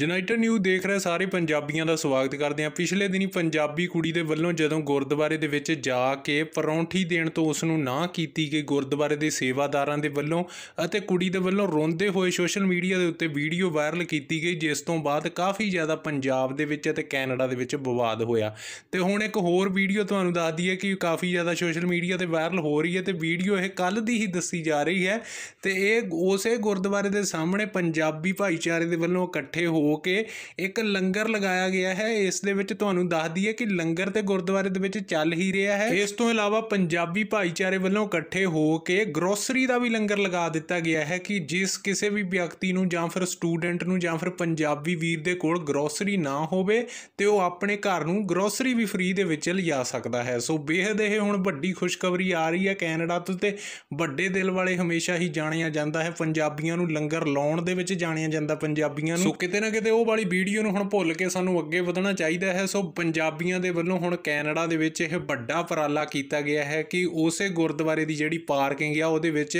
ਜੁਨਾਈਟਡ new ਦੇਖ ਰਹੇ ਸਾਰੇ ਪੰਜਾਬੀਆਂ ਦਾ ਸਵਾਗਤ ਕਰਦੇ ਹਾਂ ਪਿਛਲੇ ਦਿਨੀ ਪੰਜਾਬੀ ਕੁੜੀ ਦੇ ਵੱਲੋਂ ਜਦੋਂ ਗੁਰਦੁਆਰੇ ਦੇ ਵਿੱਚ ਜਾ ਕੇ ਪਰੌਂਠੀ ਦੇਣ ਤੋਂ ਉਸ ਨੂੰ ਨਾ ਕੀਤੀ ਗਈ ਗੁਰਦੁਆਰੇ ਦੇ ਸੇਵਾਦਾਰਾਂ ਦੇ ਵੱਲੋਂ ਅਤੇ ਕੁੜੀ ਦੇ ਵੱਲੋਂ ਰੋਂਦੇ ਹੋਏ ਸੋਸ਼ਲ ਮੀਡੀਆ ਦੇ ਉੱਤੇ ਵੀਡੀਓ ਵਾਇਰਲ ਕੀਤੀ ਗਈ ਜਿਸ ਤੋਂ ਬਾਅਦ ਕਾਫੀ ਜ਼ਿਆਦਾ ਪੰਜਾਬ ਦੇ ਵਿੱਚ ਅਤੇ ਕੈਨੇਡਾ ਦੇ ਵਿੱਚ ਵਿਵਾਦ ਹੋਇਆ ਤੇ ਹੁਣ ਇੱਕ ਹੋਰ ਵੀਡੀਓ ਤੁਹਾਨੂੰ ਦੱਸ ਦਈਏ ਕਿ ਕਾਫੀ ਜ਼ਿਆਦਾ ਸੋਸ਼ਲ ਮੀਡੀਆ ਤੇ ਵਾਇਰਲ ਹੋ ਰਹੀ ਹੈ ਤੇ ਵੀਡੀਓ ਇਹ ਕੱਲ ਦੀ ਹੀ ਦੱਸੀ ਜਾ ਰਹੀ ਹੈ ਤੇ ਇਹ ਉਸੇ ਗੁਰਦੁਆਰੇ ਦੇ ਸਾਹਮਣੇ ਪੰਜਾਬੀ ਭਾਈਚਾਰੇ ਦੇ ਵੱਲੋਂ ਇਕੱਠੇ ਹੋ ਹੋ ਕੇ ਇੱਕ ਲੰਗਰ ਲਗਾਇਆ ਗਿਆ ਹੈ ਇਸ ਦੇ ਵਿੱਚ ਤੁਹਾਨੂੰ ਦੱਸ ਦਈਏ ਕਿ ਲੰਗਰ ਤੇ ਗੁਰਦੁਆਰੇ ਦੇ ਵਿੱਚ ਚੱਲ ਹੀ ਰਿਹਾ ਹੈ ਇਸ ਤੋਂ ਇਲਾਵਾ ਪੰਜਾਬੀ ਭਾਈਚਾਰੇ ਵੱਲੋਂ ਇਕੱਠੇ ਹੋ ਕੇ ਗਰੋਸਰੀ ਦਾ ਵੀ ਲੰਗਰ ਲਗਾ ਦਿੱਤਾ ਗਿਆ ਹੈ ਕਿ ਜਿਸ ਕਿਸੇ ਵੀ ਵਿਅਕਤੀ ਨੂੰ ਜਾਂ ਫਿਰ ਸਟੂਡੈਂਟ ਨੂੰ ਜਾਂ ਫਿਰ ਪੰਜਾਬੀ ਵੀਰ ਦੇ ਕੋਲ ਗਰੋਸਰੀ ਨਾ ਹੋਵੇ ਤੇ ਉਹ ਆਪਣੇ ਘਰ ਨੂੰ ਗਰੋਸਰੀ ਵੀ ਫ੍ਰੀ ਦੇ ਵਿੱਚ ਲਿਆ ਸਕਦਾ ਹੈ ਸੋ ਬੇਹਦ ਇਹ ਹੁਣ ਵੱਡੀ ਖੁਸ਼ਖਬਰੀ ਆ ਰਹੀ ਹੈ ਕੈਨੇਡਾ ਤੋਂ ਤੇ ਵੱਡੇ ਦਿਲ ਵਾਲੇ ਹਮੇਸ਼ਾ ਹੀ ਜਾਣਿਆ ਜਾਂਦਾ ਹੈ ਪੰਜਾਬੀਆਂ ਨੂੰ ਲੰਗਰ ਲਾਉਣ ਦੇ ਵਿੱਚ ਜਾਣਿਆ ਜਾਂਦਾ ਪੰਜਾਬੀਆਂ ਨੂੰ ਸੋ ਕਿਤੇ ਨਾ ਕਿਤੇ ਉਹ ਵਾਲੀ ਵੀਡੀਓ ਨੂੰ ਹੁਣ ਭੁੱਲ ਕੇ ਸਾਨੂੰ ਅੱਗੇ ਵਧਣਾ ਚਾਹੀਦਾ ਹੈ ਸੋ ਪੰਜਾਬੀਆਂ ਦੇ ਵੱਲੋਂ ਹੁਣ ਕੈਨੇਡਾ ਦੇ ਵਿੱਚ ਇਹ ਵੱਡਾ ਪਰਾਲਾ ਕੀਤਾ ਗਿਆ ਹੈ ਕਿ ਉਸੇ ਗੁਰਦੁਆਰੇ ਦੀ ਜਿਹੜੀ ਪਾਰਕਿੰਗ ਆ ਉਹਦੇ ਵਿੱਚ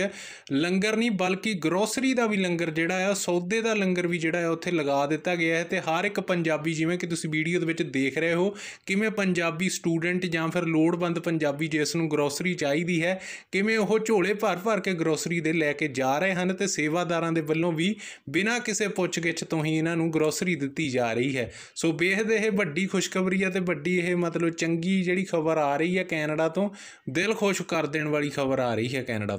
ਲੰਗਰ ਨਹੀਂ ਬਲਕਿ ਗਰੋਸਰੀ ਦਾ ਵੀ ਲੰਗਰ ਜਿਹੜਾ ਆ ਸੌਦੇ ਦਾ ਲੰਗਰ ਵੀ ਜਿਹੜਾ ਆ ਉੱਥੇ ਲਗਾ ਦਿੱਤਾ ਗਿਆ ਹੈ ਤੇ ਹਰ ਇੱਕ ਪੰਜਾਬੀ ਜਿਵੇਂ ਕਿ ਤੁਸੀਂ ਵੀਡੀਓ ਦੇ ਵਿੱਚ ਦੇਖ ਰਹੇ ਹੋ ਕਿਵੇਂ ਪੰਜਾਬੀ ਸਟੂਡੈਂਟ ਜਾਂ ਫਿਰ ਲੋੜਵੰਦ ਪੰਜਾਬੀ ਜਿਸ ਨੂੰ ਗਰੋਸਰੀ ਚਾਹੀਦੀ ਹੈ ਕਿਵੇਂ ਉਹ ਝੋਲੇ ਭਰ-ਭਰ ਕੇ ਗਰੋਸਰੀ ਦੇ ਲੈ ਕੇ ਜਾ ਰਹੇ ਹਨ ਤੇ ਸੇਵਾਦਾਰਾਂ ਦੇ ਵੱਲੋਂ ਵੀ ਬਿਨਾਂ ਕਿਸੇ ਪੁੱਛਗਿੱਛ ਤੋਂ ਹੀ ਇਹਨਾਂ ਇਹਨਾਂ ਨੂੰ ਗਰੋਸਰੀ ਦਿੱਤੀ ਜਾ ਰਹੀ ਹੈ ਸੋ ਬੇਹਦ ਇਹ ਵੱਡੀ ਖੁਸ਼ਖਬਰੀ ਹੈ ਤੇ ਵੱਡੀ ਇਹ ਮਤਲਬ ਚੰਗੀ ਜਿਹੜੀ ਖਬਰ ਆ ਰਹੀ ਹੈ ਕੈਨੇਡਾ ਤੋਂ ਦਿਲ ਖੁਸ਼ ਕਰ ਦੇਣ ਵਾਲੀ ਖਬਰ ਆ ਰਹੀ ਹੈ ਕੈਨੇਡਾ